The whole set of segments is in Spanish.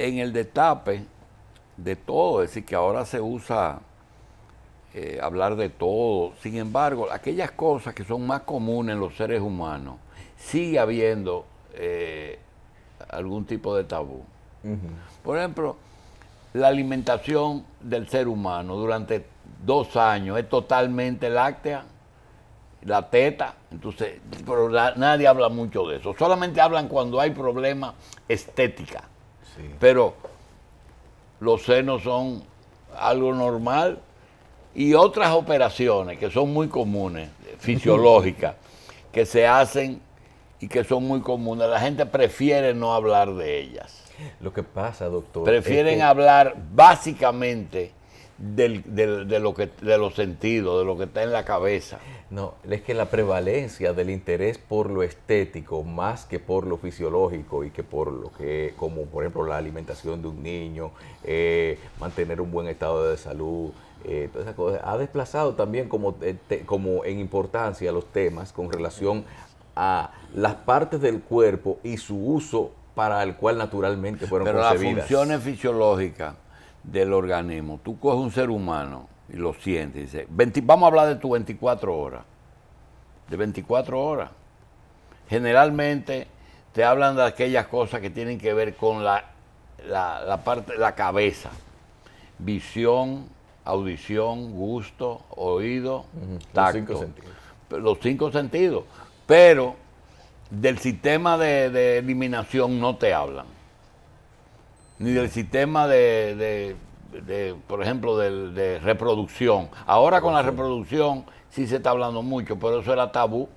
en el destape de todo, es decir, que ahora se usa eh, hablar de todo. Sin embargo, aquellas cosas que son más comunes en los seres humanos, sigue habiendo eh, algún tipo de tabú. Por ejemplo, la alimentación del ser humano durante dos años es totalmente láctea, la teta, entonces, nadie habla mucho de eso. Solamente hablan cuando hay problemas estética pero los senos son algo normal y otras operaciones que son muy comunes, fisiológicas, que se hacen y que son muy comunes. La gente prefiere no hablar de ellas. Lo que pasa, doctor. Prefieren hablar básicamente del, de, lo que, de los sentidos, de lo que está en la cabeza. No, es que la prevalencia del interés por lo estético más que por lo fisiológico y que por lo que, como por ejemplo la alimentación de un niño, eh, mantener un buen estado de salud, eh, todas esas cosas, ha desplazado también como, eh, como en importancia los temas con relación a las partes del cuerpo y su uso para el cual naturalmente fueron Pero las funciones fisiológicas del organismo. Tú coges un ser humano y lo sientes y vamos a hablar de tus 24 horas. De 24 horas. Generalmente te hablan de aquellas cosas que tienen que ver con la, la, la cabeza. Visión, audición, gusto, oído, Los cinco sentidos. Pero del sistema de eliminación no te hablan ni del sistema de, por ejemplo, de, reproducción. Ahora con la reproducción sí se está hablando mucho, pero eso era tabú.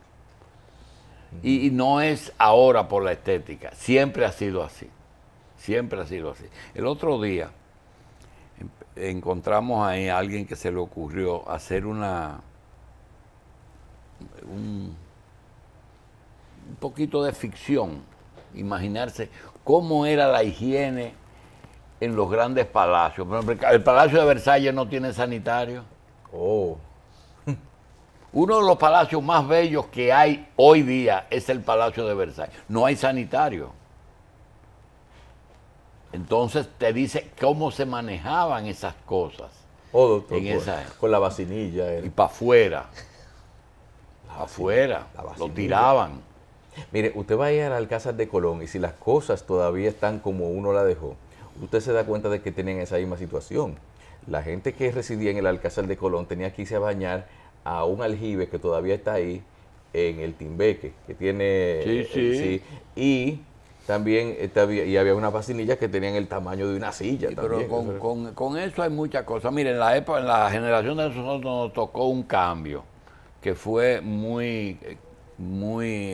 Y, no es ahora por la estética, siempre ha sido así, siempre ha sido así. El otro día em, encontramos a alguien que se le ocurrió hacer una... un poquito de ficción, imaginarse cómo era la higiene en los grandes palacios. el Palacio de Versalles no tiene sanitario. Oh. Uno de los palacios más bellos que hay hoy día es el Palacio de Versalles. No hay sanitario. Entonces te dice cómo se manejaban esas cosas. Oh, doctor. con la vacinilla. Y para afuera. Afuera. Lo tiraban. Mire, usted va a ir al Alcázar de Colón y si las cosas todavía están como uno la dejó, usted se da cuenta de que tenían esa misma situación. La gente que residía en el Alcázar de Colón tenía que irse a bañar a un aljibe que todavía está ahí en el Timbeque, que tiene... Sí, eh, sí. y también eh, y había unas vacinillas que tenían el tamaño de una silla. pero con, eso hay muchas cosas. Miren, en la, época, en la generación de nosotros nos tocó un cambio que fue muy, eh, muy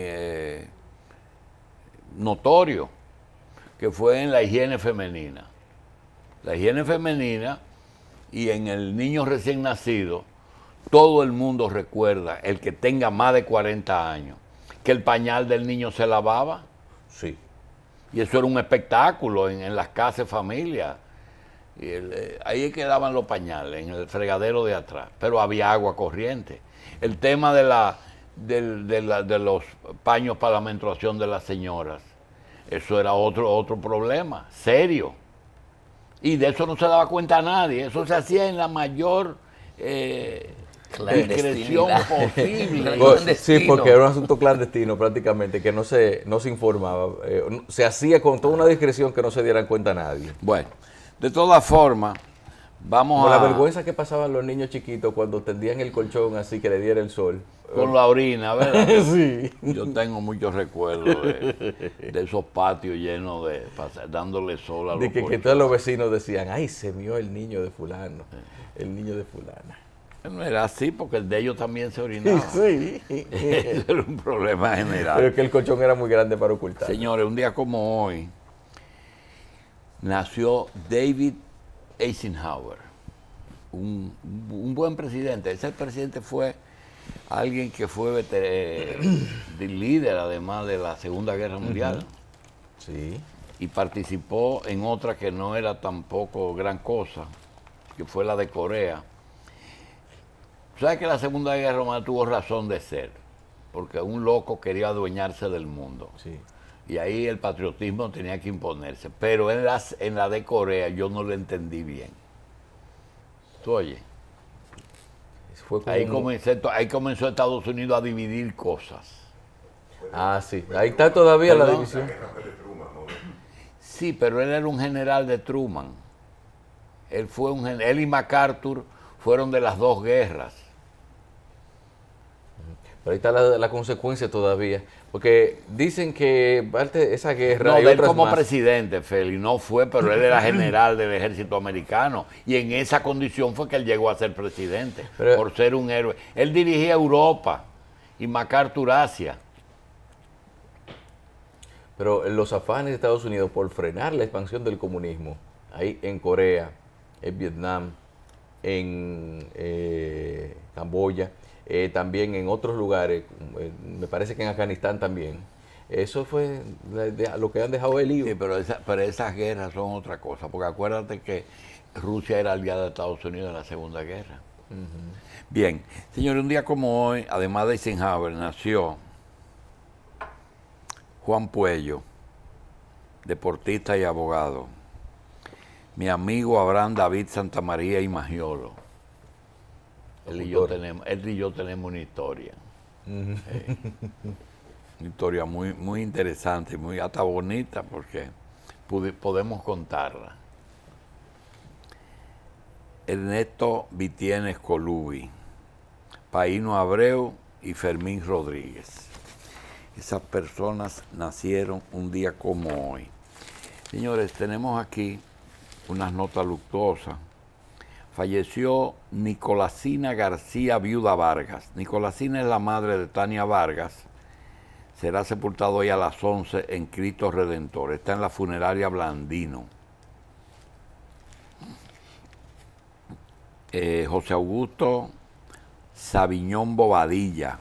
notorio que fue en la higiene femenina. La higiene femenina y en el niño recién nacido, todo el mundo recuerda, el que tenga más de 40 años, que el pañal del niño se lavaba. Sí. Y eso era un espectáculo en, las casas de familia. Y eh, ahí quedaban los pañales, en el fregadero de atrás, pero había agua corriente. El tema de, de los paños para la menstruación de las señoras eso era otro, otro problema, serio. Y de eso no se daba cuenta nadie, eso se hacía en la mayor... Eh, discreción posible. Pues, sí, porque era un asunto clandestino prácticamente, que no se, no se informaba. Eh, se hacía con toda una discreción que no se dieran cuenta nadie. Bueno, de todas formas, vamos a... La vergüenza que pasaban los niños chiquitos cuando tendían el colchón así que le diera el sol. Con la orina, ¿verdad? sí. Yo tengo muchos recuerdos de, esos patios llenos de. dándole sol a los De que, todos los vecinos decían, ay, se vio el niño de Fulano, el niño de Fulana. No era así, porque el de ellos también se orinaba. Sí. Eso era un problema general. Pero es que el colchón era muy grande para ocultar. Señores, un día como hoy, nació David Eisenhower, un buen presidente. Ese presidente fue alguien que fue líder además de la Segunda Guerra Mundial. Sí. Y participó en otra que no era tampoco gran cosa, que fue la de Corea. ¿Sabes que la Segunda Guerra Mundial tuvo razón de ser? Porque un loco quería adueñarse del mundo. Sí. Y ahí el patriotismo tenía que imponerse. Pero en, las, en la de Corea yo no lo entendí bien. ¿Tú oyes? ahí, comenzó, Estados Unidos a dividir cosas. Ah, sí. Ahí está todavía la división. Sí, pero él era un general de Truman. Él, fue un, él y MacArthur fueron de las dos guerras ahí está la, consecuencia todavía. Porque dicen que esa guerra. No, y él como presidente, Feli, no fue, pero él era general del ejército americano. Y en esa condición fue que él llegó a ser presidente, por ser un héroe. Él dirigía Europa y MacArthur Asia. Pero los afanes de Estados Unidos por frenar la expansión del comunismo, ahí en Corea, en Vietnam, en eh, Camboya, eh, también en otros lugares, eh, me parece que en Afganistán también. Eso fue lo que han dejado el lío. Sí, pero, esas guerras son otra cosa, porque acuérdate que Rusia era aliada de Estados Unidos en la Segunda Guerra. Bien, señores, un día como hoy, además de Eisenhower, nació Juan Puello, deportista y abogado, mi amigo Abraham David Santamaría y Magiolo él y, yo tenemos, una historia. Eh, una historia muy, muy interesante, muy hasta bonita, porque podemos contarla. Ernesto Vitienes Colubi, Paino Abreu y Fermín Rodríguez. Esas personas nacieron un día como hoy. Señores, tenemos aquí unas notas luctuosas falleció Nicolasina García Viuda Vargas. Nicolasina es la madre de Tania Vargas. Será sepultado hoy a las 11 en Cristo Redentor. Está en la funeraria Blandino. Eh, José Augusto Sabiñón Bobadilla.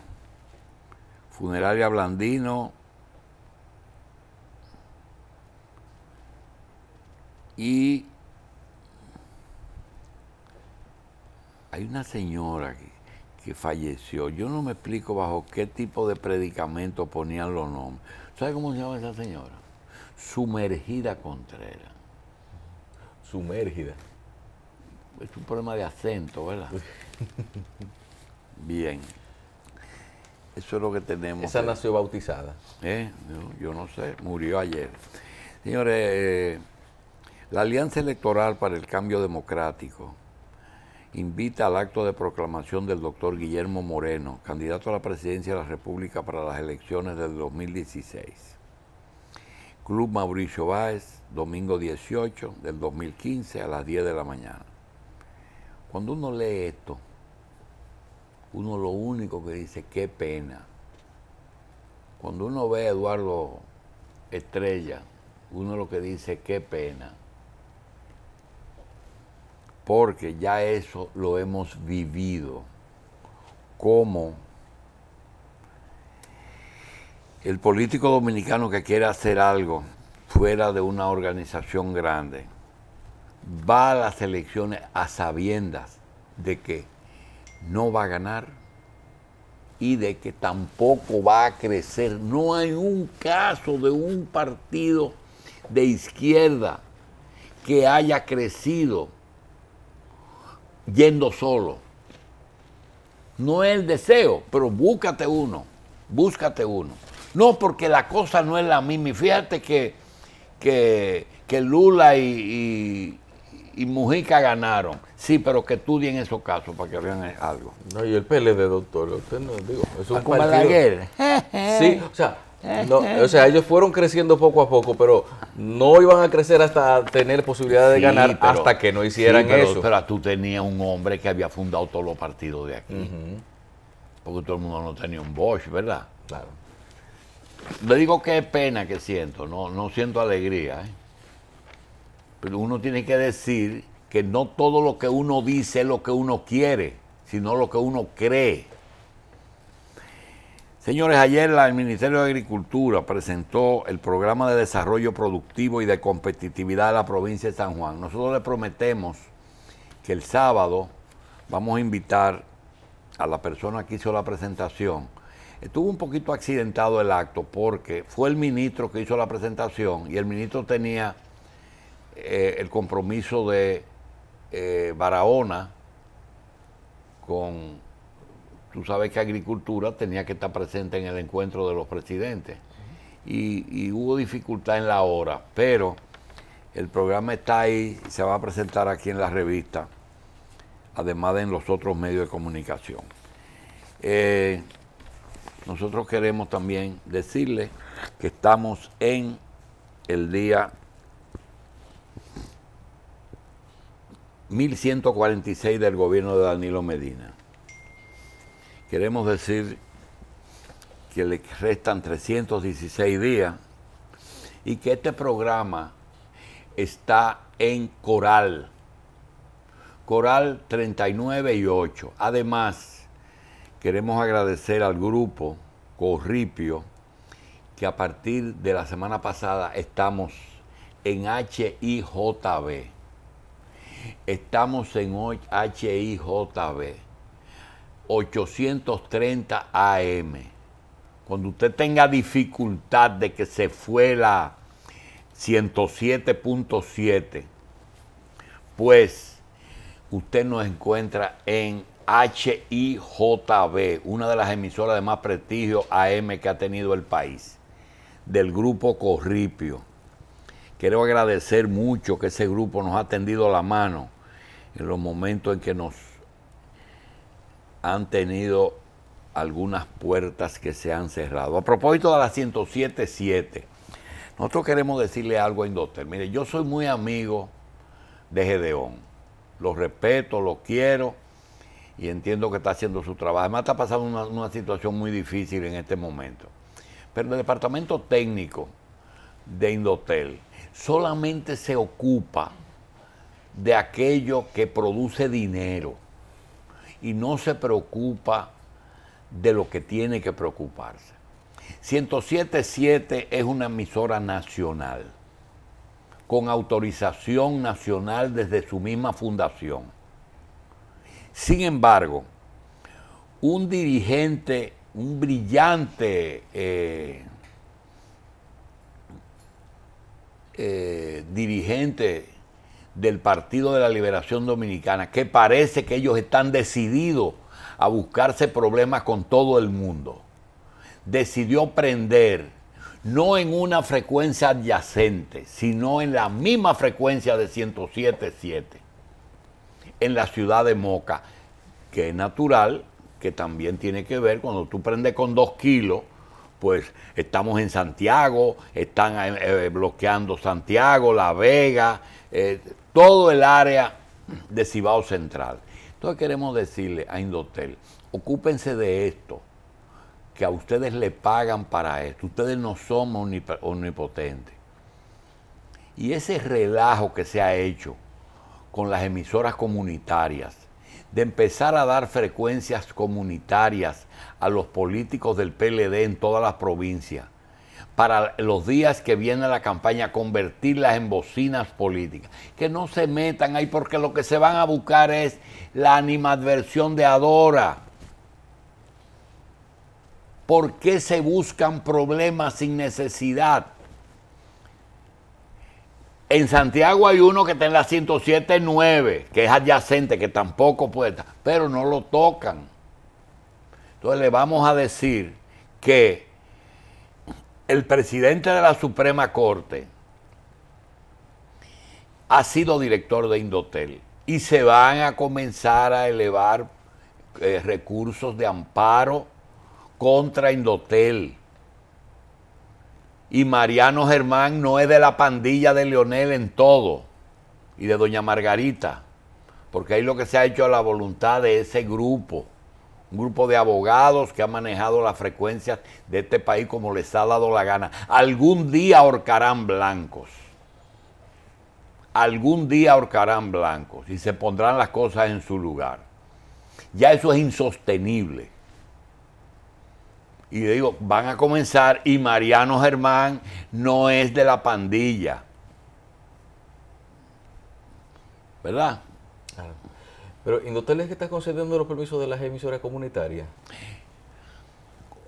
Funeraria Blandino. Y hay una señora que, falleció, yo no me explico bajo qué tipo de predicamento ponían los nombres. ¿Sabe cómo se llama esa señora? Sumergida Contreras. Sumergida Es un problema de acento, ¿verdad? Bien. Eso es lo que tenemos. Esa nació bautizada. ¿Eh? Yo, no sé, murió ayer. Señores, eh, la Alianza Electoral para el Cambio Democrático invita al acto de proclamación del doctor Guillermo Moreno, candidato a la presidencia de la República para las elecciones del 2016. Club Mauricio Báez, domingo 18 del 2015 a las 10 de la mañana. Cuando uno lee esto, uno lo único que dice, qué pena. Cuando uno ve a Eduardo Estrella, uno lo que dice, qué pena porque ya eso lo hemos vivido, como el político dominicano que quiere hacer algo fuera de una organización grande, va a las elecciones a sabiendas de que no va a ganar y de que tampoco va a crecer. No hay un caso de un partido de izquierda que haya crecido yendo solo. No es el deseo, pero búscate uno, búscate uno. No, porque la cosa no es la misma. Y fíjate que, que, Lula y, y, Mujica ganaron. Sí, pero que estudien esos casos para que vean algo. No, y el PLD, doctor, usted no, digo, es un partido. Sí, o sea, o sea, ellos fueron creciendo poco a poco, pero no iban a crecer hasta tener posibilidad de ganar hasta que no hicieran eso. Pero tú tenías un hombre que había fundado todos los partidos de aquí. Porque todo el mundo no tenía un Bosch, ¿verdad? Claro. Le digo qué pena que siento, no, no siento alegría. ¿eh? Pero uno tiene que decir que no todo lo que uno dice es lo que uno quiere, sino lo que uno cree. Señores, ayer el Ministerio de Agricultura presentó el programa de desarrollo productivo y de competitividad de la provincia de San Juan. Nosotros le prometemos que el sábado vamos a invitar a la persona que hizo la presentación. Estuvo un poquito accidentado el acto porque fue el ministro que hizo la presentación y el ministro tenía eh, el compromiso de eh, Barahona con tú sabes que agricultura tenía que estar presente en el encuentro de los presidentes y, hubo dificultad en la hora, pero el programa está ahí, se va a presentar aquí en la revista, además de en los otros medios de comunicación. Eh, nosotros queremos también decirle que estamos en el día 1146 del gobierno de Danilo Medina. Queremos decir que le restan 316 días y que este programa está en Coral. Coral 39 y 8. Además, queremos agradecer al grupo Corripio, que a partir de la semana pasada estamos en HIJB. Estamos en HIJB. 830 AM. Cuando usted tenga dificultad de que se fue la 107.7, pues usted nos encuentra en HIJB, una de las emisoras de más prestigio AM que ha tenido el país, del grupo Corripio. Quiero agradecer mucho que ese grupo nos ha tendido la mano en los momentos en que nos han tenido algunas puertas que se han cerrado. A propósito de la 107.7, nosotros queremos decirle algo a Indotel. Mire, yo soy muy amigo de Gedeón. Lo respeto, lo quiero y entiendo que está haciendo su trabajo. Además está pasando una, una situación muy difícil en este momento. Pero el departamento técnico de Indotel solamente se ocupa de aquello que produce dinero y no se preocupa de lo que tiene que preocuparse. 107.7 es una emisora nacional, con autorización nacional desde su misma fundación. Sin embargo, un dirigente, un brillante eh, eh, dirigente del Partido de la Liberación Dominicana, que parece que ellos están decididos a buscarse problemas con todo el mundo, decidió prender no en una frecuencia adyacente, sino en la misma frecuencia de 107.7, en la ciudad de Moca, que es natural, que también tiene que ver cuando tú prendes con dos kilos, pues estamos en Santiago, están eh, eh, bloqueando Santiago, La Vega, eh, todo el área de Cibao Central. Entonces queremos decirle a Indotel, ocúpense de esto, que a ustedes le pagan para esto, ustedes no somos omnipotentes. Y ese relajo que se ha hecho con las emisoras comunitarias, de empezar a dar frecuencias comunitarias a los políticos del PLD en todas las provincias, para los días que viene la campaña, convertirlas en bocinas políticas. Que no se metan ahí porque lo que se van a buscar es la animadversión de Adora. ¿Por qué se buscan problemas sin necesidad? En Santiago hay uno que está en la 107.9, que es adyacente, que tampoco puede estar, pero no lo tocan. Entonces le vamos a decir que el presidente de la Suprema Corte ha sido director de Indotel y se van a comenzar a elevar eh, recursos de amparo contra Indotel. Y Mariano Germán no es de la pandilla de Leonel en todo y de Doña Margarita, porque ahí lo que se ha hecho a la voluntad de ese grupo un grupo de abogados que ha manejado las frecuencias de este país como les ha dado la gana. Algún día ahorcarán blancos. Algún día ahorcarán blancos y se pondrán las cosas en su lugar. Ya eso es insostenible. Y digo, van a comenzar y Mariano Germán no es de la pandilla. ¿Verdad? Pero Indotel es que está concediendo los permisos de las emisoras comunitarias.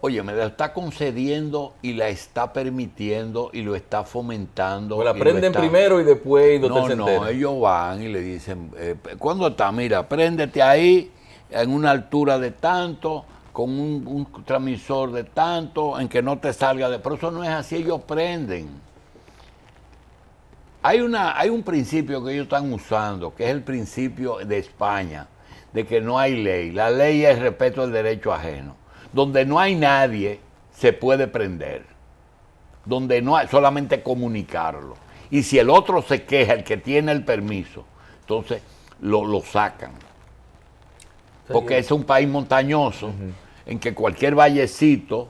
Oye, me la está concediendo y la está permitiendo y lo está fomentando. Pues la prenden primero y después no, No, ellos van y le dicen, eh, ¿cuándo está? Mira, préndete ahí en una altura de tanto, con un, transmisor de tanto, en que no te salga de... Pero eso no es así, ellos prenden. Hay, una, hay un principio que ellos están usando, que es el principio de España, de que no hay ley. La ley es respeto al derecho ajeno. Donde no hay nadie, se puede prender. Donde no hay, solamente comunicarlo. Y si el otro se queja, el que tiene el permiso, entonces lo, sacan. Porque es un país montañoso, en que cualquier vallecito,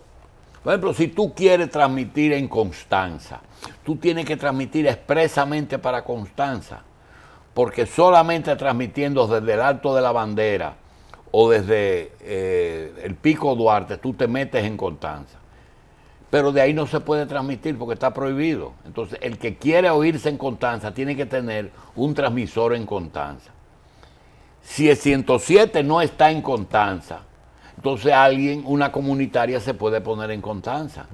por ejemplo, si tú quieres transmitir en Constanza, tú tienes que transmitir expresamente para Constanza, porque solamente transmitiendo desde el alto de la bandera o desde eh, el pico Duarte, tú te metes en Constanza. Pero de ahí no se puede transmitir porque está prohibido. Entonces, el que quiere oírse en Constanza tiene que tener un transmisor en Constanza. Si el 107 no está en Constanza, entonces alguien, una comunitaria, se puede poner en Constanza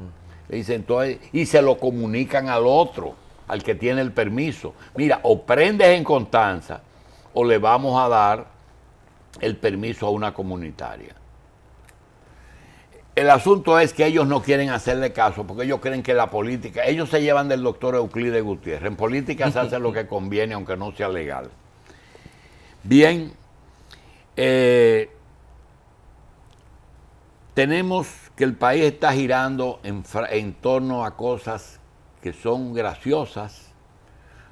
y se lo comunican al otro, al que tiene el permiso. Mira, o prendes en Constanza o le vamos a dar el permiso a una comunitaria. El asunto es que ellos no quieren hacerle caso porque ellos creen que la política, ellos se llevan del doctor Euclides Gutiérrez. En política se hace lo que conviene aunque no sea legal. Bien, eh, tenemos que el país está girando en, torno a cosas que son graciosas,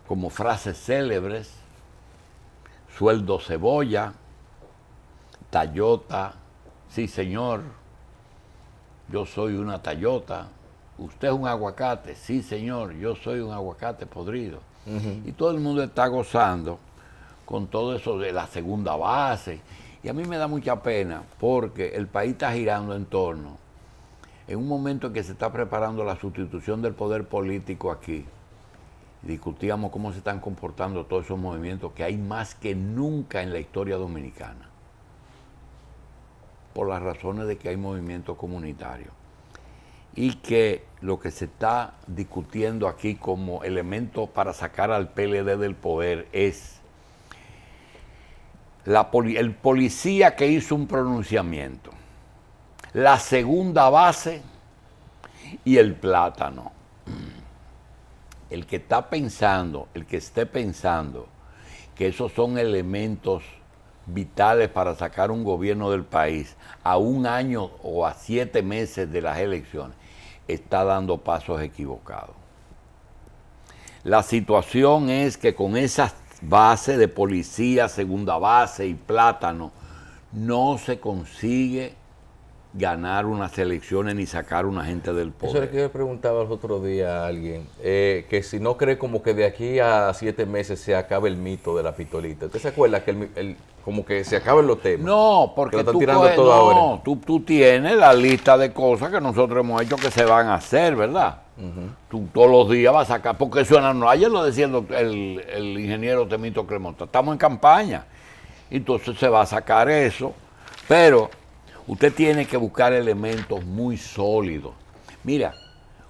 como frases célebres, sueldo cebolla, tallota, sí señor, yo soy una Tayota, usted es un aguacate, sí señor, yo soy un aguacate podrido. Y todo el mundo está gozando con todo eso de la segunda base. Y a mí me da mucha pena porque el país está girando en torno en un momento en que se está preparando la sustitución del poder político aquí, discutíamos cómo se están comportando todos esos movimientos que hay más que nunca en la historia dominicana, por las razones de que hay movimiento comunitario. y que lo que se está discutiendo aquí como elemento para sacar al PLD del poder es el policía que hizo un pronunciamiento la segunda base y el plátano. El que está pensando, el que esté pensando que esos son elementos vitales para sacar un gobierno del país a un año o a siete meses de las elecciones, está dando pasos equivocados. La situación es que con esas bases de policía, segunda base y plátano, no se consigue ganar unas elecciones ni sacar una gente del poder. Eso es que yo preguntaba el otro día a alguien, eh, que si no cree como que de aquí a siete meses se acabe el mito de la pistolita. ¿Usted se acuerda que el, como que se acaban los temas? No, porque tú, no, Tú, tienes la lista de cosas que nosotros hemos hecho que se van a hacer, ¿verdad? Tú todos los días vas a sacar, porque suena, no, ayer lo decía el, ingeniero Temito Cremonta, estamos en campaña, y entonces se va a sacar eso, pero usted tiene que buscar elementos muy sólidos. Mira,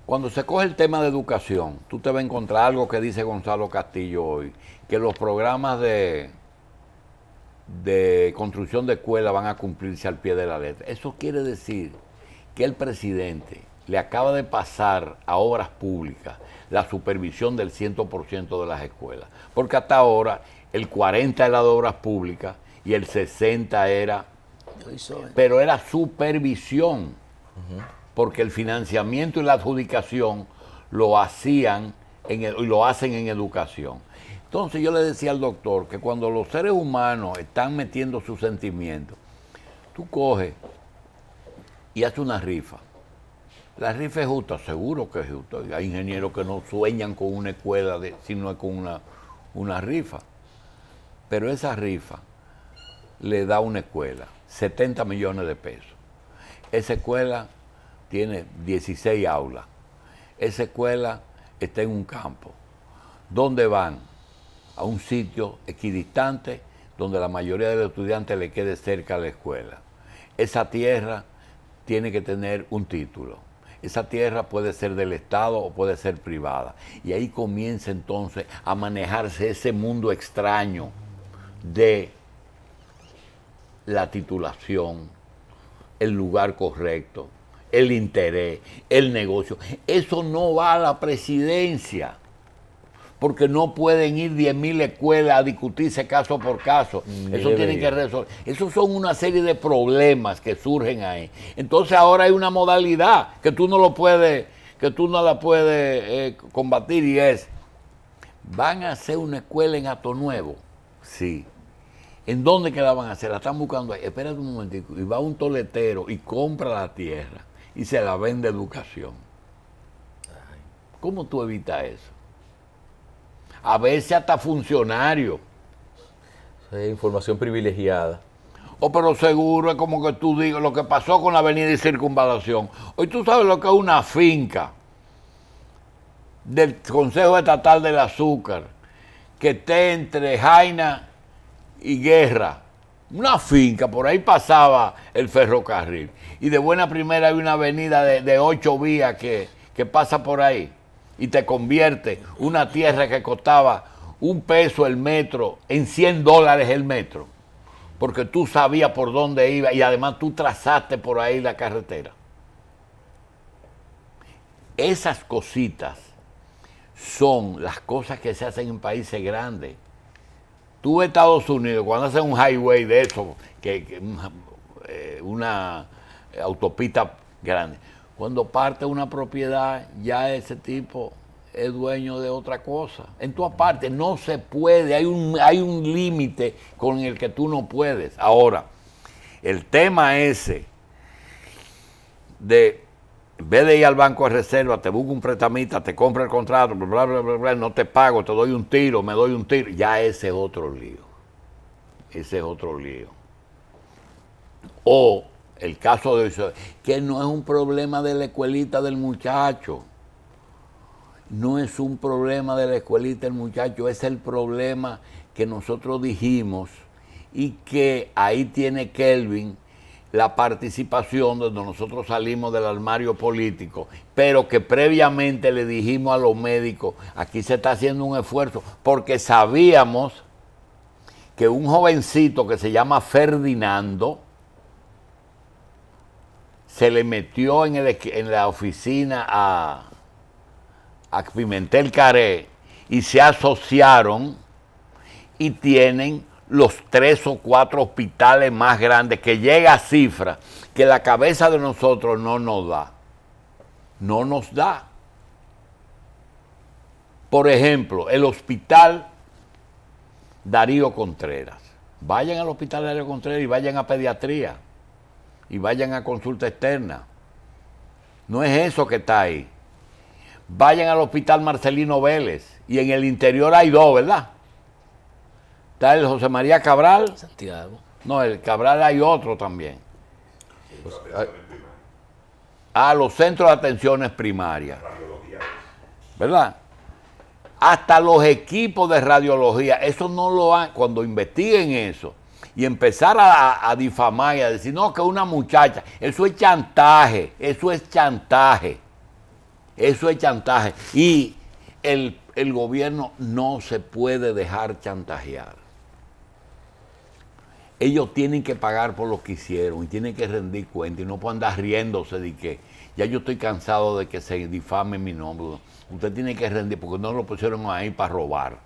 cuando se coge el tema de educación, tú te vas a encontrar algo que dice Gonzalo Castillo hoy, que los programas de, de construcción de escuelas van a cumplirse al pie de la letra. Eso quiere decir que el presidente le acaba de pasar a obras públicas la supervisión del 100% de las escuelas, porque hasta ahora el 40 era de obras públicas y el 60 era pero era supervisión, porque el financiamiento y la adjudicación lo hacían en y lo hacen en educación. Entonces yo le decía al doctor que cuando los seres humanos están metiendo sus sentimientos, tú coges y haces una rifa. La rifa es justa, seguro que es justa. Hay ingenieros que no sueñan con una escuela, de, sino con una, una rifa. Pero esa rifa le da una escuela. 70 millones de pesos. Esa escuela tiene 16 aulas. Esa escuela está en un campo. ¿Dónde van? A un sitio equidistante donde la mayoría de los estudiantes le quede cerca a la escuela. Esa tierra tiene que tener un título. Esa tierra puede ser del Estado o puede ser privada. Y ahí comienza entonces a manejarse ese mundo extraño de la titulación, el lugar correcto, el interés, el negocio. Eso no va a la presidencia, porque no pueden ir 10.000 escuelas a discutirse caso por caso. Eso tienen que resolver. Esos son una serie de problemas que surgen ahí. Entonces ahora hay una modalidad que tú no lo puedes, que tú no la puedes eh, combatir y es, van a hacer una escuela en Ato Nuevo. Sí. ¿En dónde que la van a hacer? La están buscando ahí. Espérate un momentico. Y va un toletero y compra la tierra y se la vende educación. ¿Cómo tú evitas eso? A veces hasta funcionario. Es información privilegiada. Oh, pero seguro es como que tú digas lo que pasó con la avenida y circunvalación. Hoy tú sabes lo que es una finca del Consejo Estatal del Azúcar que esté entre Jaina y Guerra, una finca, por ahí pasaba el ferrocarril. Y de buena primera hay una avenida de, ocho vías que, que, pasa por ahí y te convierte una tierra que costaba un peso el metro en 100 dólares el metro, porque tú sabías por dónde iba y además tú trazaste por ahí la carretera. Esas cositas son las cosas que se hacen en países grandes Tú en Estados Unidos, cuando hacen un highway de eso, que, mm, eh, una eh, autopista grande, cuando parte una propiedad, ya ese tipo es dueño de otra cosa. En tu partes, no se puede, hay un, hay un límite con el que tú no puedes. Ahora, el tema ese de en vez de ir al banco de reserva, te busca un prestamista, te compra el contrato, bla, bla, bla, no te pago, te doy un tiro, me doy un tiro, ya ese es otro lío. Ese es otro lío. O el caso de que no es un problema de la escuelita del muchacho. No es un problema de la escuelita del muchacho, es el problema que nosotros dijimos y que ahí tiene Kelvin la participación donde nosotros salimos del armario político, pero que previamente le dijimos a los médicos, aquí se está haciendo un esfuerzo, porque sabíamos que un jovencito que se llama Ferdinando se le metió en, el, en la oficina a, a Pimentel Caré y se asociaron y tienen los tres o cuatro hospitales más grandes, que llega a cifras que la cabeza de nosotros no nos da. No nos da. Por ejemplo, el hospital Darío Contreras. Vayan al hospital Darío Contreras y vayan a pediatría y vayan a consulta externa. No es eso que está ahí. Vayan al hospital Marcelino Vélez y en el interior hay dos, ¿verdad? el José María Cabral. Santiago. No, el Cabral hay otro también. a, ah, los centros de atenciones primarias. ¿Verdad? Hasta los equipos de radiología, eso no lo han, cuando investiguen eso y empezar a, difamar y a decir, no, que una muchacha, eso es chantaje, eso es chantaje, eso es chantaje. Y el gobierno no se puede dejar chantajear ellos tienen que pagar por lo que hicieron y tienen que rendir cuenta y no pueden andar riéndose de que ya yo estoy cansado de que se difame mi nombre. Usted tiene que rendir porque no lo pusieron ahí para robar,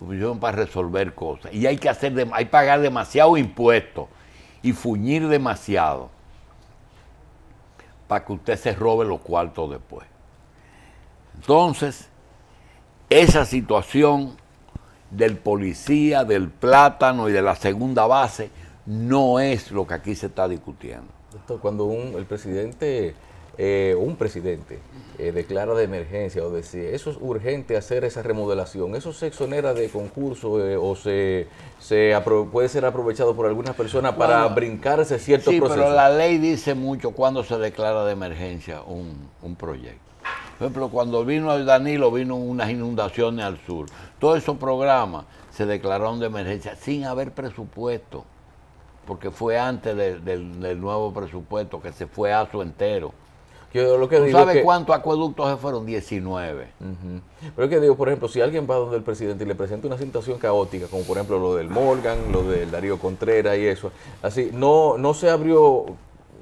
lo pusieron para resolver cosas. Y hay que hacer, hay pagar demasiado impuestos y fuñir demasiado para que usted se robe los cuartos después. Entonces, esa situación del policía, del plátano y de la segunda base, no es lo que aquí se está discutiendo. cuando un, el presidente eh, un presidente eh, declara de emergencia o dice eso es urgente hacer esa remodelación, eso se exonera de concurso eh, o se, puede ser aprovechado por algunas personas para brincarse ciertos sí, procesos. Pero la ley dice mucho cuando se declara de emergencia un proyecto. Por ejemplo, cuando vino el Danilo, vino unas inundaciones al sur. Todos esos programas se declararon de emergencia sin haber presupuesto, porque fue antes del nuevo presupuesto que se fue a su entero. Yo lo cuántos acueductos fueron? 19. Pero es que digo, por ejemplo, si alguien va donde el presidente y le presenta una situación caótica, como por ejemplo lo del Morgan, lo del Darío Contreras y eso, así, no, no se abrió,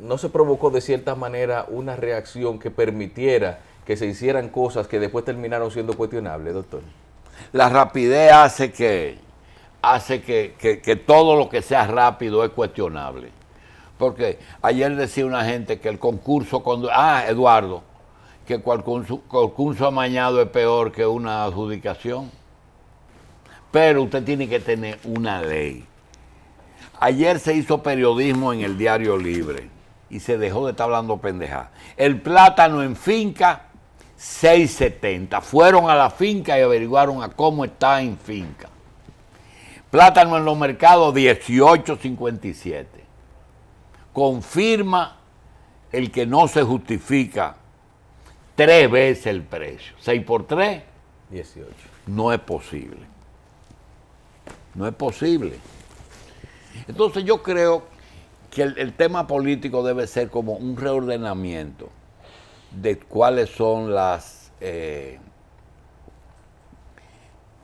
no se provocó de cierta manera una reacción que permitiera que se hicieran cosas que después terminaron siendo cuestionables, doctor? La rapidez hace que hace que, todo lo que sea rápido es cuestionable. Porque ayer decía una gente que el concurso cuando. Ah, Eduardo, que cual concurso, amañado es peor que una adjudicación. Pero usted tiene que tener una ley. Ayer se hizo periodismo en el Diario Libre y se dejó de estar hablando pendejada. El plátano en finca 670. Fueron a la finca y averiguaron a cómo está en finca. Plátano en los mercados 18.57. Confirma el que no se justifica tres veces el precio. 6 por 3, 18. No es posible. No es posible. Entonces yo creo que el, el tema político debe ser como un reordenamiento de cuáles son las, eh,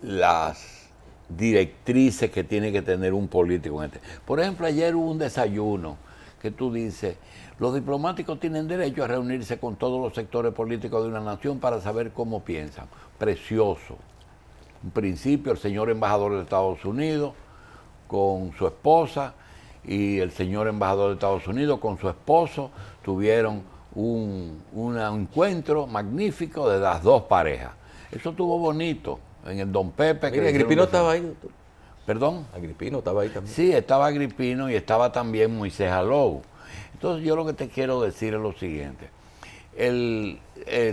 las directrices que tiene que tener un político. Este. Por ejemplo, ayer hubo un desayuno que tú dices, los diplomáticos tienen derecho a reunirse con todos los sectores políticos de una nación para saber cómo piensan. Precioso. En principio, el señor embajador de Estados Unidos con su esposa y el señor embajador de Estados Unidos con su esposo tuvieron un, encuentro magnífico de las dos parejas. Eso estuvo bonito en el Don Pepe. Mira, Agripino estaba ahí. Doctor. ¿Perdón? Agripino estaba ahí también. Sí, estaba Agripino y estaba también Moisés Alou. Entonces yo lo que te quiero decir es lo siguiente. Eh,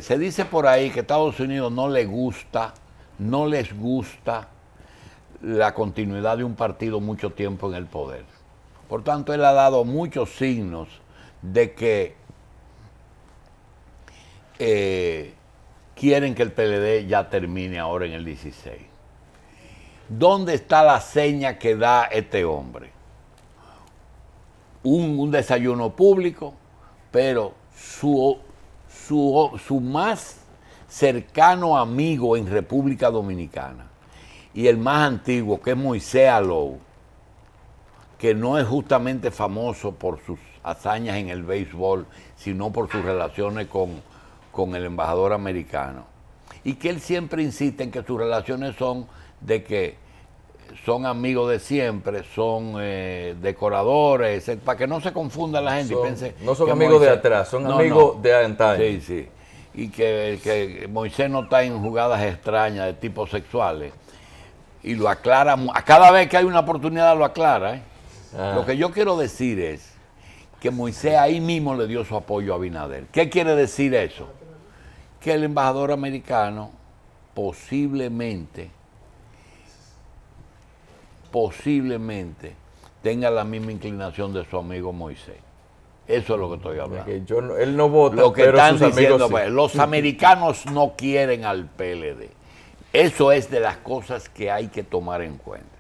se dice por ahí que Estados Unidos no le gusta, no les gusta la continuidad de un partido mucho tiempo en el poder. Por tanto, él ha dado muchos signos de que eh, quieren que el PLD ya termine ahora en el 16. ¿Dónde está la seña que da este hombre? Un, desayuno público, pero su, su, su más cercano amigo en República Dominicana y el más antiguo, que es Moisés Alou, que no es justamente famoso por sus hazañas en el béisbol, sino por sus relaciones con con el embajador americano y que él siempre insiste en que sus relaciones son de que son amigos de siempre, son eh, decoradores, eh, para que no se confunda la gente. y no son amigos de atrás, son amigos de antaño. Sí, sí. Y que, Moisés no está en jugadas extrañas de tipos sexuales. Y lo aclara, a cada vez que hay una oportunidad lo aclara. ¿eh? Ah. Lo que yo quiero decir es que Moisés ahí mismo le dio su apoyo a Binader. ¿Qué quiere decir eso? que el embajador americano posiblemente, posiblemente tenga la misma inclinación de su amigo Moisés. Eso es lo que estoy hablando. él no vota, lo que están diciendo, pues, los americanos no quieren al PLD. Eso es de las cosas que hay que tomar en cuenta.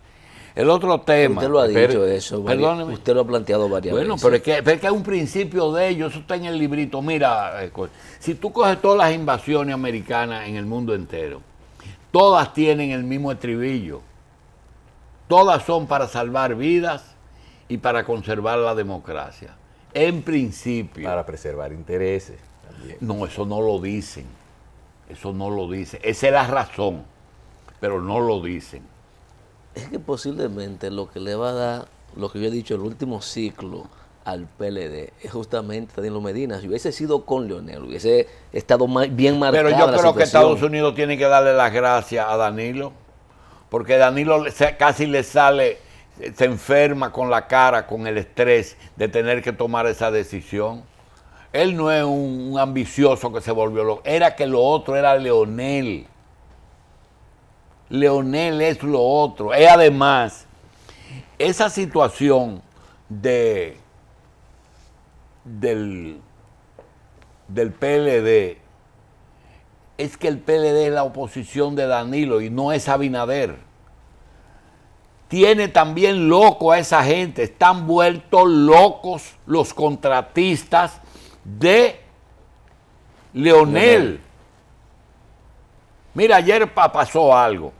El otro tema. Usted lo ha dicho eso, Usted lo ha planteado varias veces. Bueno, pero es que, es un principio de ello, eso está en el librito. Mira, eh, si tú coges todas las invasiones americanas en el mundo entero, todas tienen el mismo estribillo. Todas son para salvar vidas y para conservar la democracia. En principio. Para preservar intereses. No, eso no lo dicen. Eso no lo dicen. Esa es la razón, pero no lo dicen es que posiblemente lo que le va a dar, lo que yo he dicho, el último ciclo al PLD es justamente Danilo Medina. Si hubiese sido con Leonel, hubiese estado bien marcado. Pero yo creo que Estados Unidos tiene que darle las gracias a Danilo, porque Danilo casi le sale, se enferma con la cara, con el estrés de tener que tomar esa decisión. Él no es un, un ambicioso que se volvió loco, era que lo otro era Leonel Leonel es lo otro. Es además esa situación de del, del PLD es que el PLD es la oposición de Danilo y no es Abinader. Tiene también loco a esa gente. Están vueltos locos los contratistas de Leonel. Mira, ayer pasó algo.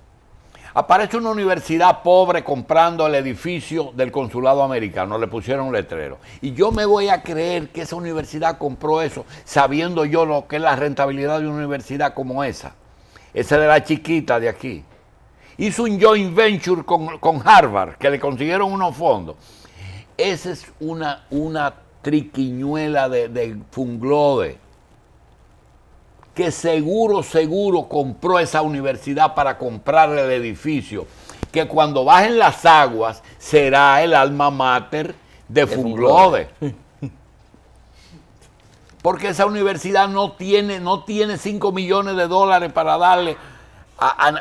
Aparece una universidad pobre comprando el edificio del consulado americano, le pusieron un letrero. Y yo me voy a creer que esa universidad compró eso, sabiendo yo lo que es la rentabilidad de una universidad como esa. Esa de la chiquita de aquí. Hizo un joint venture con, Harvard, que le consiguieron unos fondos. Esa es una, una triquiñuela de, de funglode que seguro, seguro compró esa universidad para comprarle el edificio, que cuando bajen las aguas será el alma mater de, de Porque esa universidad no tiene, no tiene 5 millones de dólares para darle a,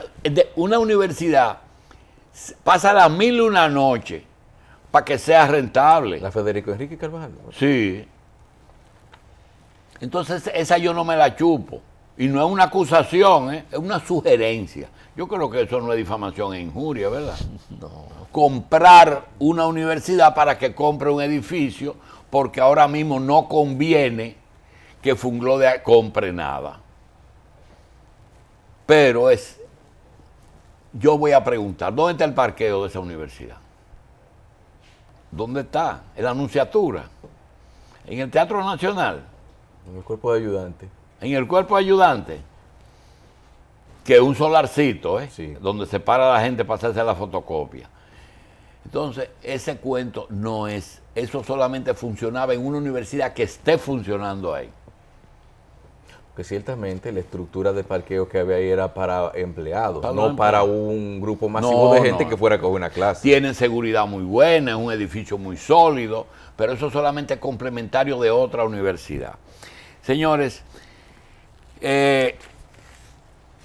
una universidad. Pasa las mil una noche para que sea rentable. La Federico Enrique Carvalho. Sí. Entonces esa yo no me la chupo. Y no es una acusación, ¿eh? es una sugerencia. Yo creo que eso no es difamación e injuria, ¿verdad? Comprar una universidad para que compre un edificio, porque ahora mismo no conviene que Funglode de compre nada. Pero es, yo voy a preguntar, ¿dónde está el parqueo de esa universidad? ¿Dónde está? En la anunciatura. En el Teatro Nacional. En el cuerpo de ayudante. En el cuerpo de ayudante. Que un solarcito, ¿eh? Donde se para la gente para hacerse la fotocopia. Entonces, ese cuento no es. Eso solamente funcionaba en una universidad que esté funcionando ahí. Porque ciertamente la estructura de parqueo que había ahí era para empleados, no para un grupo masivo de gente que fuera a coger una clase. Tienen seguridad muy buena, es un edificio muy sólido, pero eso solamente es complementario de otra universidad. Señores, eh,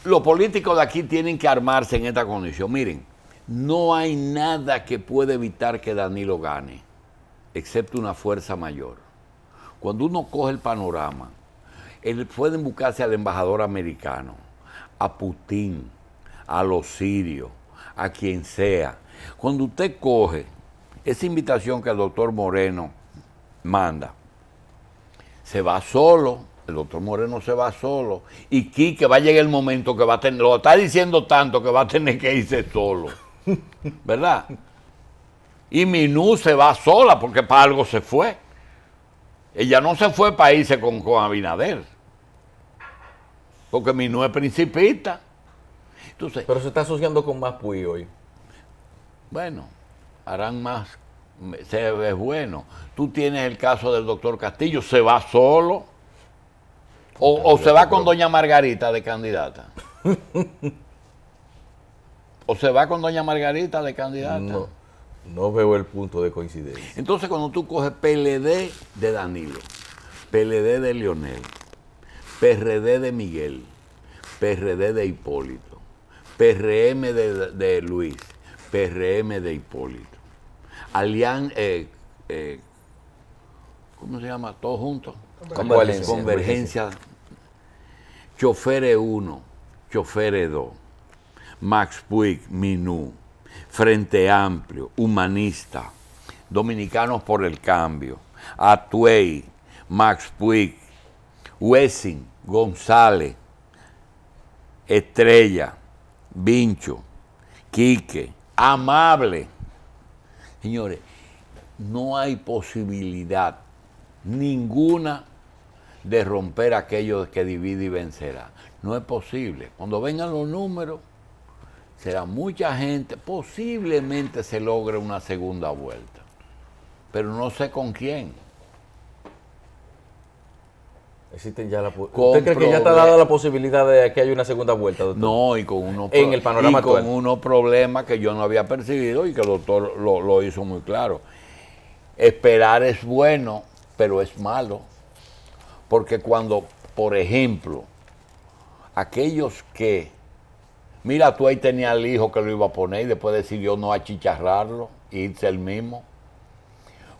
los políticos de aquí tienen que armarse en esta condición. Miren, no hay nada que pueda evitar que Danilo gane, excepto una fuerza mayor. Cuando uno coge el panorama, él, puede buscarse al embajador americano, a Putin, a los sirios, a quien sea. Cuando usted coge esa invitación que el doctor Moreno manda, se va solo, el doctor Moreno se va solo, y Quique va a llegar el momento que va a tener, lo está diciendo tanto que va a tener que irse solo, ¿verdad? Y Minú se va sola porque para algo se fue. Ella no se fue para irse con, con Abinader. Porque Minú es principista. Entonces, Pero se está asociando con más hoy. Bueno, harán más, se ve bueno. Tú tienes el caso del doctor Castillo, ¿se va solo? ¿O, se va con doña Margarita de candidata? ¿O se va con doña Margarita de candidata? No, no veo el punto de coincidencia. Entonces cuando tú coges PLD de Danilo, PLD de Leonel, PRD de Miguel, PRD de Hipólito, PRM de, de Luis, PRM de Hipólito. Alián, eh, eh, ¿cómo se llama? Todos juntos. Convergencia. Convergencia. Chofere 1, Chofere 2, Max Puig, Minú, Frente Amplio, Humanista, Dominicanos por el Cambio, Atuey, Max Puig, Wessing, González, Estrella, Vincho, Quique, Amable Señores, no hay posibilidad ninguna de romper aquello que divide y vencerá. No es posible. Cuando vengan los números, será mucha gente, posiblemente se logre una segunda vuelta, pero no sé con quién. Existen ya la ¿Usted que ya está dada la posibilidad de que haya una segunda vuelta, No, y con unos en el panorama con unos problemas que yo no había percibido y que el doctor lo, hizo muy claro. Esperar es bueno, pero es malo. Porque cuando, por ejemplo, aquellos que, mira, tú ahí tenías El hijo que lo iba a poner y después decidió no achicharrarlo, irse el mismo.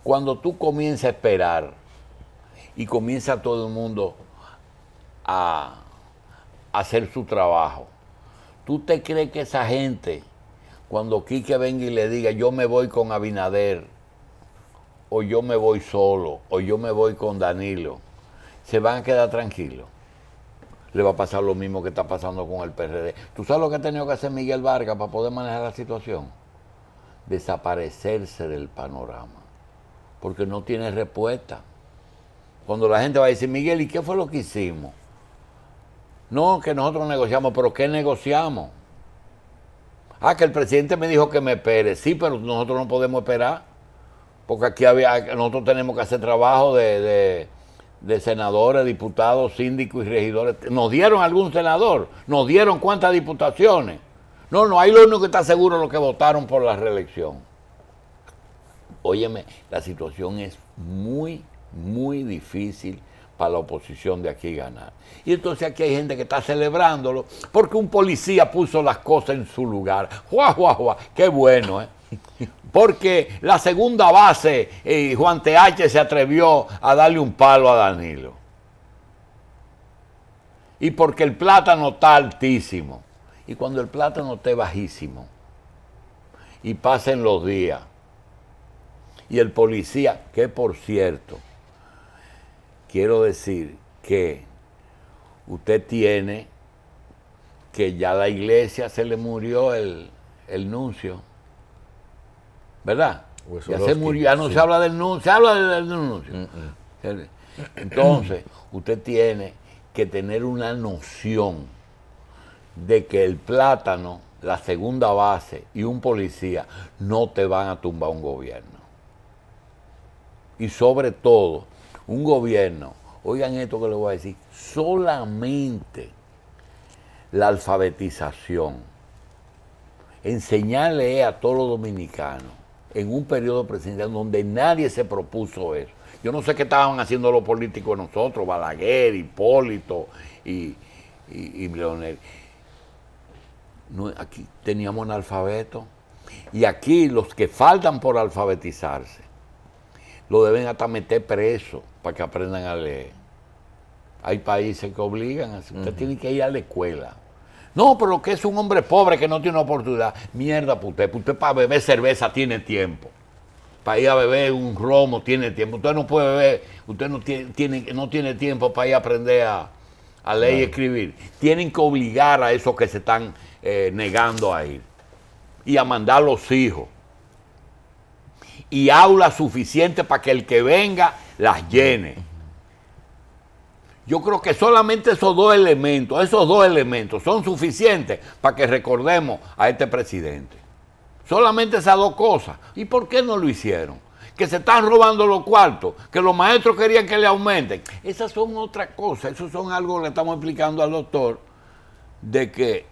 Cuando tú comienzas a esperar, y comienza todo el mundo a hacer su trabajo. ¿Tú te crees que esa gente, cuando Quique venga y le diga, yo me voy con Abinader, o yo me voy solo, o yo me voy con Danilo, se van a quedar tranquilos? Le va a pasar lo mismo que está pasando con el PRD. ¿Tú sabes lo que ha tenido que hacer Miguel Vargas para poder manejar la situación? Desaparecerse del panorama, porque no tiene respuesta. Cuando la gente va a decir, Miguel, ¿y qué fue lo que hicimos? No, que nosotros negociamos, pero ¿qué negociamos? Ah, que el presidente me dijo que me espere. Sí, pero nosotros no podemos esperar, porque aquí había, nosotros tenemos que hacer trabajo de, senadores, diputados, síndicos y regidores. ¿Nos dieron algún senador? ¿Nos dieron cuántas diputaciones? No, no, hay lo único que está seguro es lo que votaron por la reelección. Óyeme, la situación es muy muy difícil para la oposición de aquí ganar. Y entonces aquí hay gente que está celebrándolo porque un policía puso las cosas en su lugar. ¡Juá, juá, qué bueno, eh! Porque la segunda base, y eh, Juan TH se atrevió a darle un palo a Danilo. Y porque el plátano está altísimo. Y cuando el plátano esté bajísimo, y pasen los días, y el policía, que por cierto, Quiero decir que usted tiene que ya la iglesia se le murió el, nuncio, ¿verdad? Ya se murió, ya no se habla del nuncio, se habla del, nuncio. Mm, mm. Entonces, usted tiene que tener una noción de que el plátano, la segunda base y un policía no te van a tumbar un gobierno. Y sobre todo, un gobierno, oigan esto que les voy a decir, solamente la alfabetización, enseñarle a todos los dominicanos en un periodo presidencial donde nadie se propuso eso. Yo no sé qué estaban haciendo los políticos nosotros, Balaguer, Hipólito y, y, Leonel. aquí teníamos un alfabeto, Y aquí los que faltan por alfabetizarse lo deben hasta meter preso para que aprendan a leer. Hay países que obligan, a, usted tiene que ir a la escuela. No, pero lo que es un hombre pobre que no tiene oportunidad. Mierda, para usted, usted para beber cerveza tiene tiempo. Para ir a beber un romo tiene tiempo. Usted no puede beber, usted no tiene, no tiene tiempo para ir a aprender a, leer y escribir. Tienen que obligar a esos que se están eh, negando a ir. Y a mandar los hijos. Y aula suficiente para que el que venga las llene. Yo creo que solamente esos dos elementos, esos dos elementos son suficientes para que recordemos a este presidente. Solamente esas dos cosas. ¿Y por qué no lo hicieron? Que se están robando los cuartos, que los maestros querían que le aumenten. Esas son otras cosas, eso son algo que le estamos explicando al doctor de que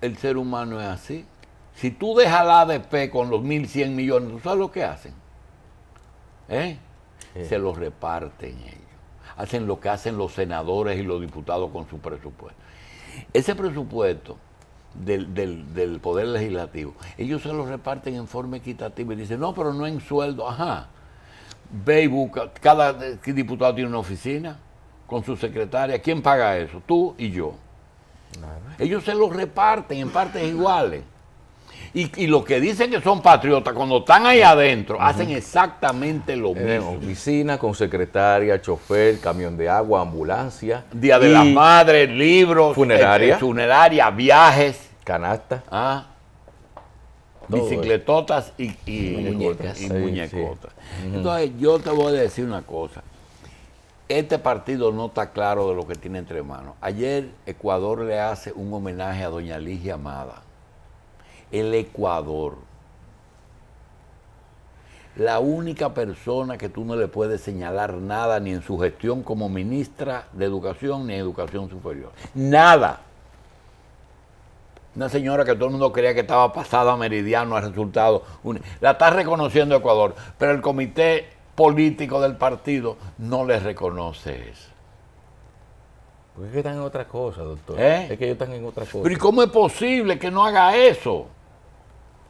el ser humano es así. Si tú dejas la ADP con los 1.100 millones, ¿tú sabes lo que hacen? ¿Eh? Se los reparten ellos. Hacen lo que hacen los senadores y los diputados con su presupuesto. Ese presupuesto del, Poder Legislativo, ellos se lo reparten en forma equitativa y dicen, no, pero no en sueldo. Ajá. Ve y busca, cada diputado tiene una oficina con su secretaria. ¿Quién paga eso? Tú y yo. Ellos se lo reparten en partes iguales. Y, los que dicen que son patriotas, cuando están ahí adentro, hacen exactamente lo mismo. oficina, con secretaria, chofer, camión de agua, ambulancia. Día de la madre, libros. Eh, funeraria. viajes. Canasta. Ah bicicletotas y, muñecotas. Entonces, yo te voy a decir una cosa. Este partido no está claro de lo que tiene entre manos. Ayer Ecuador le hace un homenaje a doña Ligia Amada el Ecuador. La única persona que tú no le puedes señalar nada, ni en su gestión como ministra de Educación, ni Educación Superior. Nada. Una señora que todo el mundo creía que estaba pasada a meridiano, a resultado. La está reconociendo Ecuador, pero el comité político del partido no le reconoce eso. Porque es están en otra cosa, doctor. ¿Eh? Es que ellos están en otra cosa. Pero ¿y cómo es posible que no haga eso?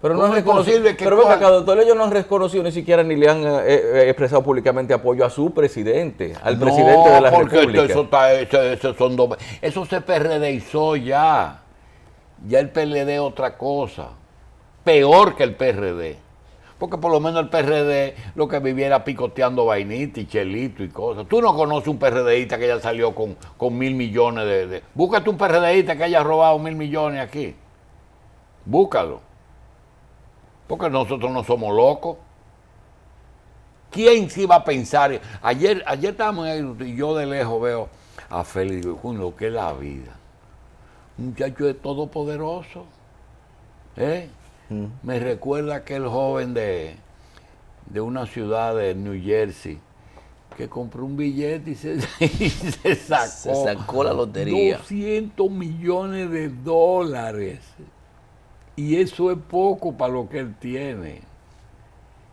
Pero no es reconocible que. Pero venga acá, doctor, ellos no han reconocido ni siquiera ni le han eh, eh, expresado públicamente apoyo a su presidente, al presidente de la República. Eso, está, eso, eso, son se perredeizó ya. Ya el PLD otra cosa. Peor que el PRD. Porque por lo menos el PRD lo que viviera picoteando vainita y chelito y cosas. Tú no conoces un PRDista que ya salió con, mil millones de, de. Búscate un PRDista que haya robado mil millones aquí. Búscalo. Porque nosotros no somos locos. ¿Quién se iba a pensar? Ayer, ayer estábamos ahí y yo de lejos veo a Félix con lo que es la vida. Un muchacho es todopoderoso. ¿eh? Mm. Me recuerda aquel joven de, de una ciudad de New Jersey que compró un billete y se, y se sacó. Se sacó la lotería. 200 millones de dólares. Y eso es poco para lo que él tiene.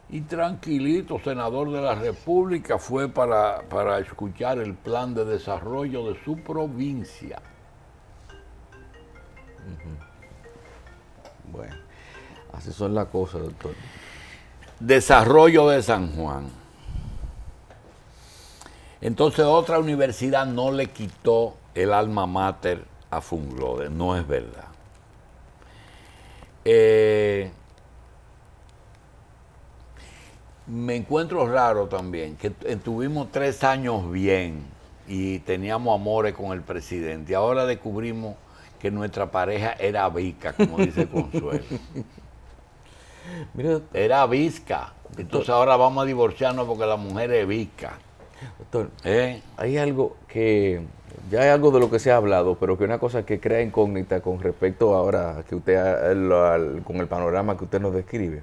Y tranquilito, senador de la República, fue para, escuchar el plan de desarrollo de su provincia. Bueno, así son las cosas, doctor. Desarrollo de San Juan. Entonces otra universidad no le quitó el alma mater a Funglode, no es verdad. Eh, me encuentro raro también, que estuvimos eh, tres años bien y teníamos amores con el presidente. Ahora descubrimos que nuestra pareja era vica, como dice Consuelo. era visca. Entonces ahora vamos a divorciarnos porque la mujer es visca. Doctor, ¿Eh? hay algo que ya hay algo de lo que se ha hablado, pero que una cosa que crea incógnita con respecto ahora que usted eh, con el panorama que usted nos describe.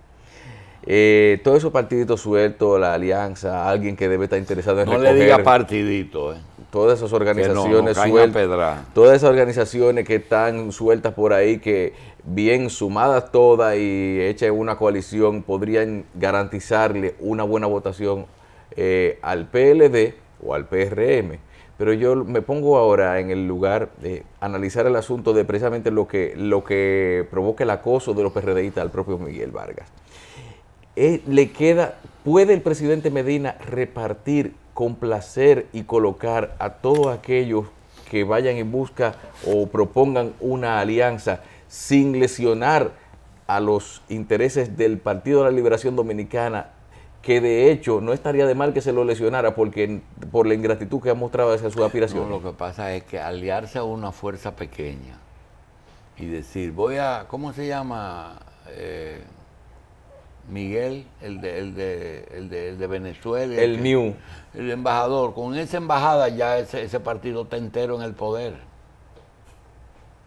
Eh, todos esos partiditos sueltos, la alianza, alguien que debe estar interesado en no le diga partidito, eh. todas esas organizaciones sueltas, todas esas organizaciones que están sueltas por ahí, que bien sumadas todas y hechas en una coalición, podrían garantizarle una buena votación al PLD o al PRM pero yo me pongo ahora en el lugar de analizar el asunto de precisamente lo que, lo que provoca el acoso de los PRDistas al propio Miguel Vargas. Eh, le queda, ¿puede el presidente Medina repartir, complacer y colocar a todos aquellos que vayan en busca o propongan una alianza sin lesionar a los intereses del Partido de la Liberación Dominicana que de hecho no estaría de mal que se lo lesionara porque por la ingratitud que ha mostrado hacia su aspiración. lo que pasa es que aliarse a una fuerza pequeña y decir, voy a, ¿cómo se llama? Eh, Miguel, el de, el, de, el, de, Venezuela. El, El embajador. Con esa embajada ya ese, ese partido está entero en el poder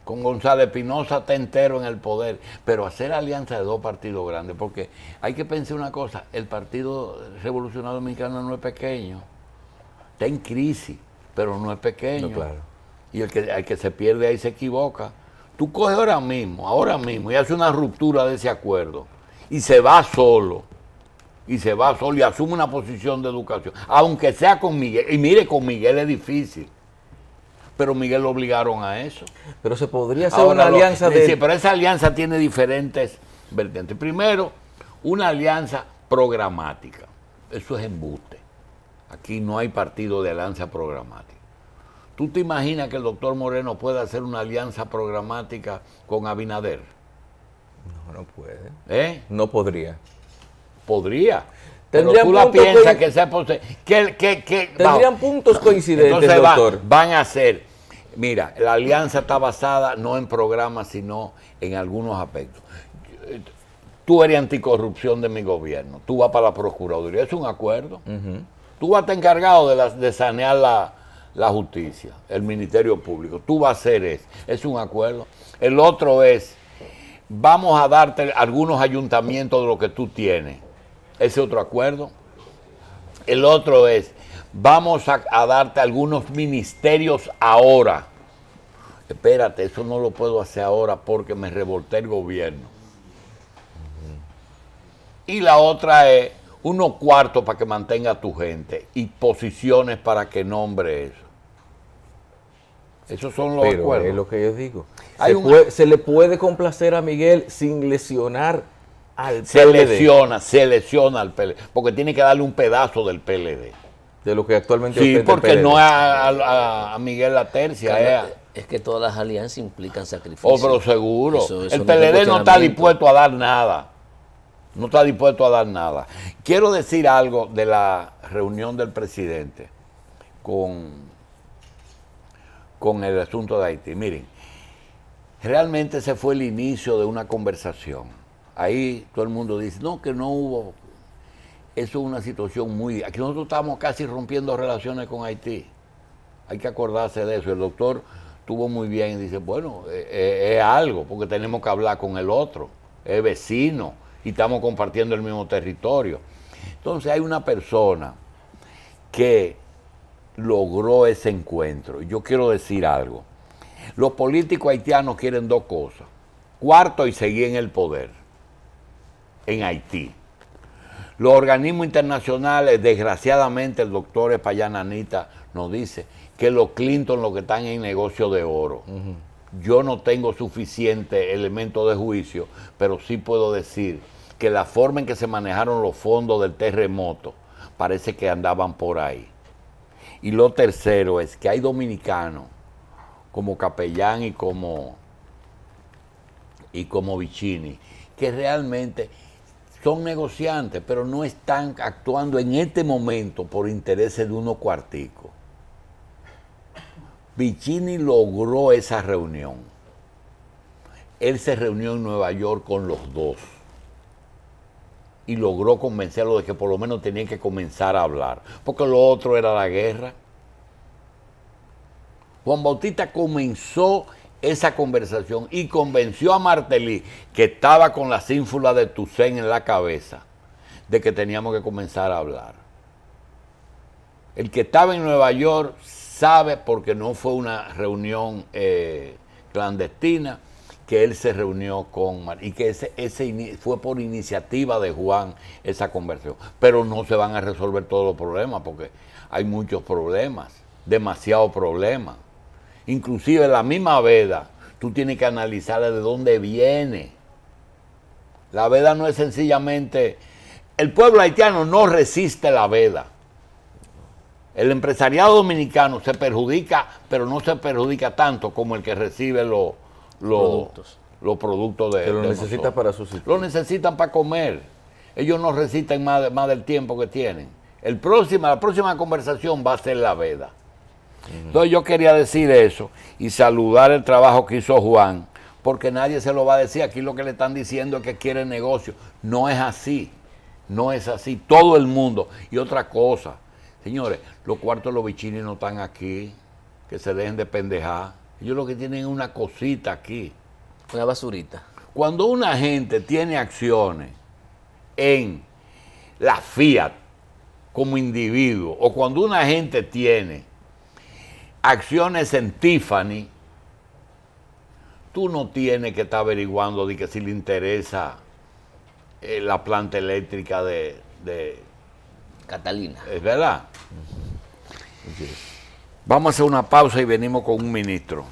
con González Pinoza está entero en el poder, pero hacer alianza de dos partidos grandes, porque hay que pensar una cosa, el Partido Revolucionario Dominicano no es pequeño, está en crisis, pero no es pequeño. claro. Y el que, el que se pierde ahí se equivoca. Tú coges ahora mismo, ahora mismo, y hace una ruptura de ese acuerdo, y se va solo, y se va solo y asume una posición de educación, aunque sea con Miguel, y mire, con Miguel es difícil pero Miguel lo obligaron a eso. Pero se podría hacer una alianza de... Sí, pero esa alianza tiene diferentes vertientes. Primero, una alianza programática. Eso es embuste. Aquí no hay partido de alianza programática. ¿Tú te imaginas que el doctor Moreno pueda hacer una alianza programática con Abinader? No, no puede. ¿Eh? No podría. Podría. Tendrían la que sea Que, puntos coincidentes, doctor. van a ser. Mira, la alianza está basada no en programas, sino en algunos aspectos. Tú eres anticorrupción de mi gobierno. Tú vas para la Procuraduría. Es un acuerdo. Tú vas a estar encargado de, de sanear la, la, justicia, el Ministerio Público. Tú vas a hacer eso. Es un acuerdo. El otro es, vamos a darte algunos ayuntamientos de lo que tú tienes ese otro acuerdo. El otro es, vamos a, darte algunos ministerios ahora. Espérate, eso no lo puedo hacer ahora porque me revolté el gobierno. Y la otra es unos cuartos para que mantenga a tu gente y posiciones para que nombre eso. Esos son los acuerdos. Es lo que yo digo. se, se le puede complacer a Miguel sin lesionar se lesiona, se lesiona al PLD, porque tiene que darle un pedazo del PLD. De lo que actualmente Sí, porque no a, Miguel La Tercia. Eh. es. que todas las alianzas implican sacrificio. Oh, pero seguro. el PLD no está dispuesto a dar nada. No está dispuesto a dar nada. Quiero decir algo de la reunión del presidente con, con el asunto de Haití. Miren, realmente ese fue el inicio de una conversación Ahí todo el mundo dice, no, que no hubo. Eso es una situación muy... Aquí nosotros estamos casi rompiendo relaciones con Haití. Hay que acordarse de eso. El doctor estuvo muy bien y dice, bueno, eh, eh, es algo, porque tenemos que hablar con el otro, es vecino y estamos compartiendo el mismo territorio. Entonces hay una persona que logró ese encuentro. Yo quiero decir algo. Los políticos haitianos quieren dos cosas. Cuarto y seguir en el poder en Haití. Los organismos internacionales, desgraciadamente el doctor Anita... nos dice que los Clinton lo que están en negocio de oro. Yo no tengo suficiente elemento de juicio, pero sí puedo decir que la forma en que se manejaron los fondos del terremoto parece que andaban por ahí. Y lo tercero es que hay dominicanos como Capellán y como y como Vicini que realmente son negociantes, pero no están actuando en este momento por intereses de uno cuartico. Piccini logró esa reunión. Él se reunió en Nueva York con los dos y logró convencerlo de que por lo menos tenían que comenzar a hablar, porque lo otro era la guerra. Juan Bautista comenzó esa conversación y convenció a Martelly, que estaba con la sínfula de Toussaint en la cabeza, de que teníamos que comenzar a hablar. El que estaba en Nueva York sabe, porque no fue una reunión eh, clandestina, que él se reunió con Mar y que fue por iniciativa de Juan esa conversión. Pero no se van a resolver todos los problemas, porque hay muchos problemas, demasiados problemas. Inclusive la misma veda, tú tienes que analizar de dónde viene. La veda no es sencillamente... El pueblo haitiano no resiste la veda. El empresariado dominicano se perjudica, pero no se perjudica tanto como el que recibe los productos. Los productos de... Que lo necesitan para sus. Lo necesitan para comer. Ellos no resisten más, del tiempo que tienen. El la próxima conversación va a ser la veda. Entonces yo quería decir eso y saludar el trabajo que hizo Juan, porque nadie se lo va a decir. Aquí lo que le están diciendo es que quiere negocio. No es así, no es así. Todo el mundo. Y otra cosa, señores, los cuartos de los bichines no están aquí, que se dejen de pendejar. Ellos lo que tienen es una cosita aquí. Una basurita. Cuando una gente tiene acciones en la Fiat como individuo, o cuando una gente tiene acciones en Tiffany, tú no tienes que estar averiguando de que si le interesa eh, la planta eléctrica de, Catalina. Es verdad. Vamos a hacer una pausa y venimos con un ministro.